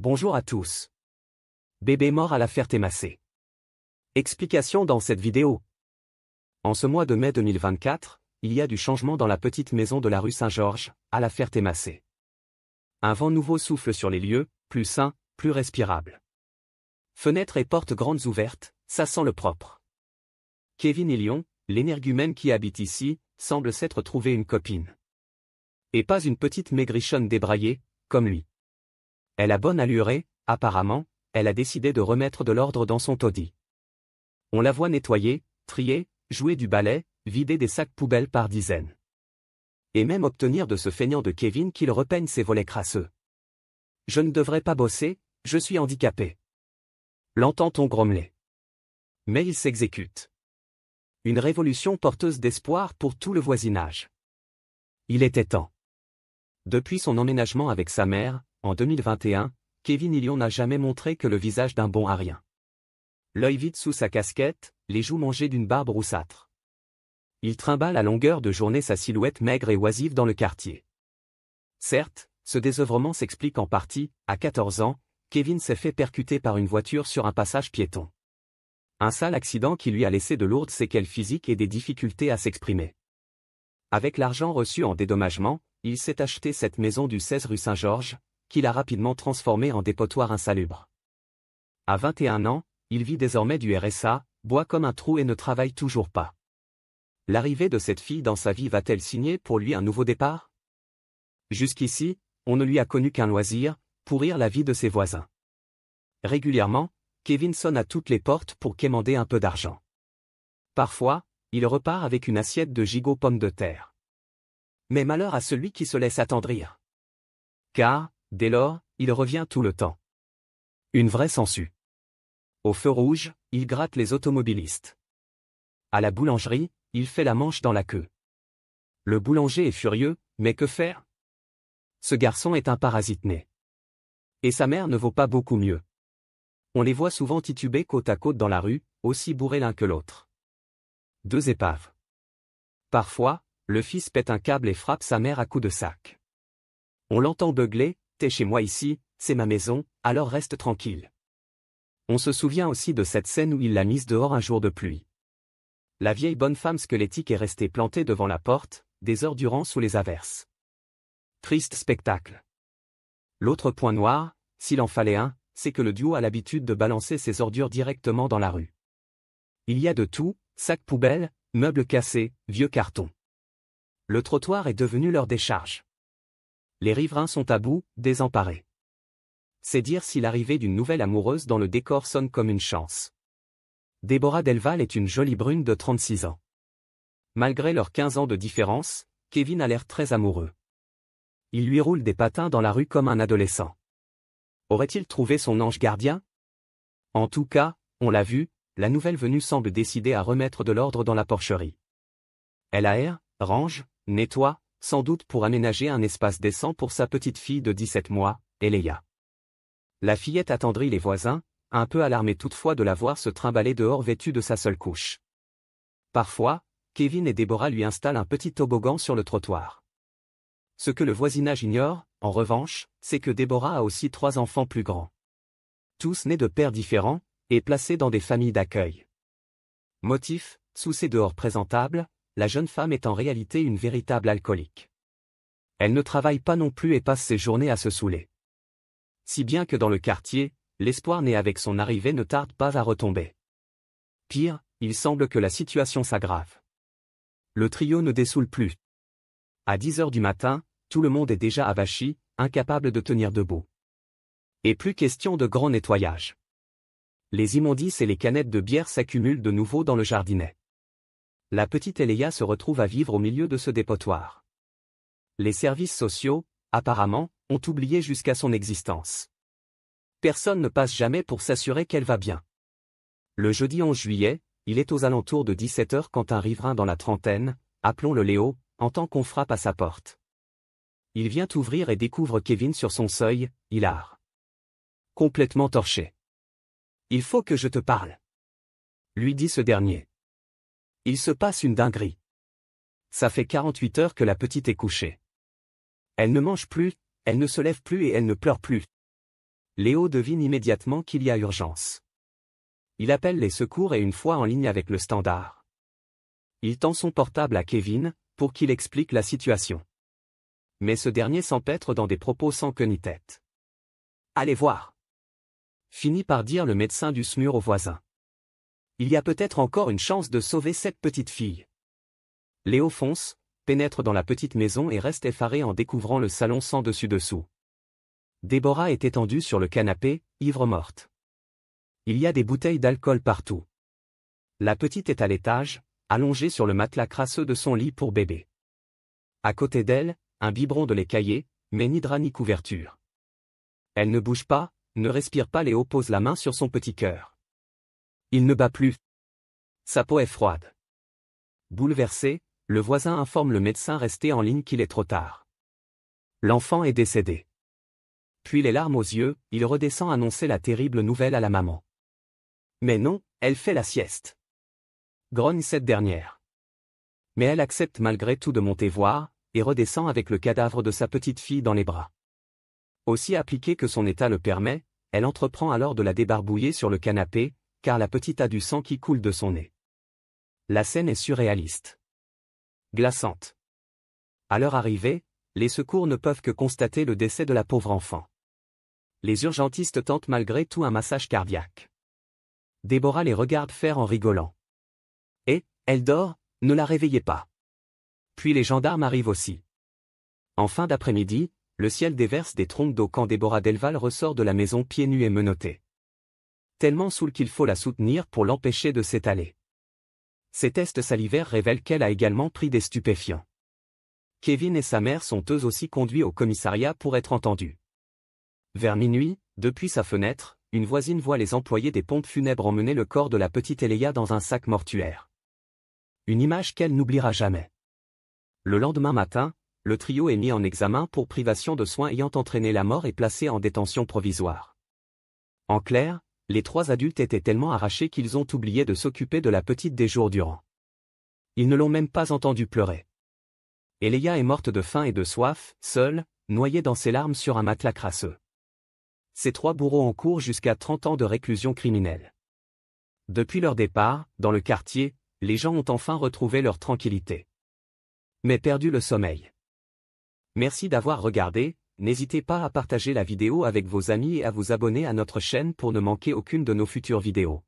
Bonjour à tous. Bébé mort à la Ferté-Massé. Explication dans cette vidéo. En ce mois de mai 2024, il y a du changement dans la petite maison de la rue Saint-Georges, à la Ferté-Massé. Un vent nouveau souffle sur les lieux, plus sain, plus respirable. Fenêtres et portes grandes ouvertes, ça sent le propre. Kevin et Lyon, l'énergumène qui habite ici, semble s'être trouvé une copine. Et pas une petite maigrichonne débraillée, comme lui. Elle a bonne allure apparemment, elle a décidé de remettre de l'ordre dans son taudis. On la voit nettoyer, trier, jouer du ballet, vider des sacs poubelles par dizaines. Et même obtenir de ce feignant de Kevin qu'il repeigne ses volets crasseux. Je ne devrais pas bosser, je suis handicapé. L'entend-on grommeler. Mais il s'exécute. Une révolution porteuse d'espoir pour tout le voisinage. Il était temps. Depuis son emménagement avec sa mère, en 2021, Kevin Ilion n'a jamais montré que le visage d'un bon arien. L'œil vide sous sa casquette, les joues mangées d'une barbe roussâtre. Il trimballe à longueur de journée sa silhouette maigre et oisive dans le quartier. Certes, ce désœuvrement s'explique en partie, à 14 ans, Kevin s'est fait percuter par une voiture sur un passage piéton. Un sale accident qui lui a laissé de lourdes séquelles physiques et des difficultés à s'exprimer. Avec l'argent reçu en dédommagement, il s'est acheté cette maison du 16 rue Saint-Georges, qu'il a rapidement transformé en dépotoir insalubre. À 21 ans, il vit désormais du RSA, boit comme un trou et ne travaille toujours pas. L'arrivée de cette fille dans sa vie va-t-elle signer pour lui un nouveau départ Jusqu'ici, on ne lui a connu qu'un loisir, pourrir la vie de ses voisins. Régulièrement, Kevin sonne à toutes les portes pour quémander un peu d'argent. Parfois, il repart avec une assiette de gigot pommes de terre. Mais malheur à celui qui se laisse attendrir. Car, Dès lors, il revient tout le temps. Une vraie sangsue. Au feu rouge, il gratte les automobilistes. À la boulangerie, il fait la manche dans la queue. Le boulanger est furieux, mais que faire Ce garçon est un parasite né. Et sa mère ne vaut pas beaucoup mieux. On les voit souvent tituber côte à côte dans la rue, aussi bourrés l'un que l'autre. Deux épaves. Parfois, le fils pète un câble et frappe sa mère à coups de sac. On l'entend beugler, T'es chez moi ici, c'est ma maison, alors reste tranquille. On se souvient aussi de cette scène où il l'a mise dehors un jour de pluie. La vieille bonne femme squelettique est restée plantée devant la porte, des heures durant sous les averses. Triste spectacle. L'autre point noir, s'il en fallait un, c'est que le duo a l'habitude de balancer ses ordures directement dans la rue. Il y a de tout, sacs poubelles, meubles cassés, vieux cartons. Le trottoir est devenu leur décharge les riverains sont à bout, désemparés. C'est dire si l'arrivée d'une nouvelle amoureuse dans le décor sonne comme une chance. Déborah Delval est une jolie brune de 36 ans. Malgré leurs 15 ans de différence, Kevin a l'air très amoureux. Il lui roule des patins dans la rue comme un adolescent. Aurait-il trouvé son ange gardien En tout cas, on l'a vu, la nouvelle venue semble décidée à remettre de l'ordre dans la porcherie. Elle aère, range, nettoie, sans doute pour aménager un espace décent pour sa petite fille de 17 mois, Eléa. La fillette attendrit les voisins, un peu alarmée toutefois de la voir se trimballer dehors vêtue de sa seule couche. Parfois, Kevin et Déborah lui installent un petit toboggan sur le trottoir. Ce que le voisinage ignore, en revanche, c'est que Déborah a aussi trois enfants plus grands. Tous nés de pères différents, et placés dans des familles d'accueil. Motif, sous ces dehors présentables, la jeune femme est en réalité une véritable alcoolique. Elle ne travaille pas non plus et passe ses journées à se saouler. Si bien que dans le quartier, l'espoir né avec son arrivée ne tarde pas à retomber. Pire, il semble que la situation s'aggrave. Le trio ne dessoule plus. À 10 heures du matin, tout le monde est déjà avachi, incapable de tenir debout. Et plus question de grand nettoyage. Les immondices et les canettes de bière s'accumulent de nouveau dans le jardinet la petite Eléa se retrouve à vivre au milieu de ce dépotoir. Les services sociaux, apparemment, ont oublié jusqu'à son existence. Personne ne passe jamais pour s'assurer qu'elle va bien. Le jeudi 11 juillet, il est aux alentours de 17h quand un riverain dans la trentaine, appelons-le Léo, entend qu'on frappe à sa porte. Il vient ouvrir et découvre Kevin sur son seuil, hilar. Complètement torché. Il faut que je te parle. Lui dit ce dernier. Il se passe une dinguerie. Ça fait 48 heures que la petite est couchée. Elle ne mange plus, elle ne se lève plus et elle ne pleure plus. Léo devine immédiatement qu'il y a urgence. Il appelle les secours et une fois en ligne avec le standard. Il tend son portable à Kevin, pour qu'il explique la situation. Mais ce dernier s'empêtre dans des propos sans queue ni tête. Allez voir. Finit par dire le médecin du SMUR au voisin il y a peut-être encore une chance de sauver cette petite fille. Léo fonce, pénètre dans la petite maison et reste effaré en découvrant le salon sans dessus-dessous. Déborah est étendue sur le canapé, ivre-morte. Il y a des bouteilles d'alcool partout. La petite est à l'étage, allongée sur le matelas crasseux de son lit pour bébé. À côté d'elle, un biberon de lait caillé, mais ni drap ni couverture. Elle ne bouge pas, ne respire pas Léo pose la main sur son petit cœur. Il ne bat plus. Sa peau est froide. Bouleversé, le voisin informe le médecin resté en ligne qu'il est trop tard. L'enfant est décédé. Puis les larmes aux yeux, il redescend annoncer la terrible nouvelle à la maman. Mais non, elle fait la sieste. Grogne cette dernière. Mais elle accepte malgré tout de monter voir, et redescend avec le cadavre de sa petite fille dans les bras. Aussi appliquée que son état le permet, elle entreprend alors de la débarbouiller sur le canapé, car la petite a du sang qui coule de son nez. La scène est surréaliste. Glaçante. À leur arrivée, les secours ne peuvent que constater le décès de la pauvre enfant. Les urgentistes tentent malgré tout un massage cardiaque. Déborah les regarde faire en rigolant. Et, elle dort, ne la réveillez pas. Puis les gendarmes arrivent aussi. En fin d'après-midi, le ciel déverse des troncs d'eau quand Déborah Delval ressort de la maison pieds nus et menottés tellement saoule qu'il faut la soutenir pour l'empêcher de s'étaler. Ses tests salivaires révèlent qu'elle a également pris des stupéfiants. Kevin et sa mère sont eux aussi conduits au commissariat pour être entendus. Vers minuit, depuis sa fenêtre, une voisine voit les employés des pompes funèbres emmener le corps de la petite Eléa dans un sac mortuaire. Une image qu'elle n'oubliera jamais. Le lendemain matin, le trio est mis en examen pour privation de soins ayant entraîné la mort et placé en détention provisoire. En clair, les trois adultes étaient tellement arrachés qu'ils ont oublié de s'occuper de la petite des jours durant. Ils ne l'ont même pas entendu pleurer. Eléa est morte de faim et de soif, seule, noyée dans ses larmes sur un matelas crasseux. Ces trois bourreaux cours jusqu'à 30 ans de réclusion criminelle. Depuis leur départ, dans le quartier, les gens ont enfin retrouvé leur tranquillité. Mais perdu le sommeil. Merci d'avoir regardé, N'hésitez pas à partager la vidéo avec vos amis et à vous abonner à notre chaîne pour ne manquer aucune de nos futures vidéos.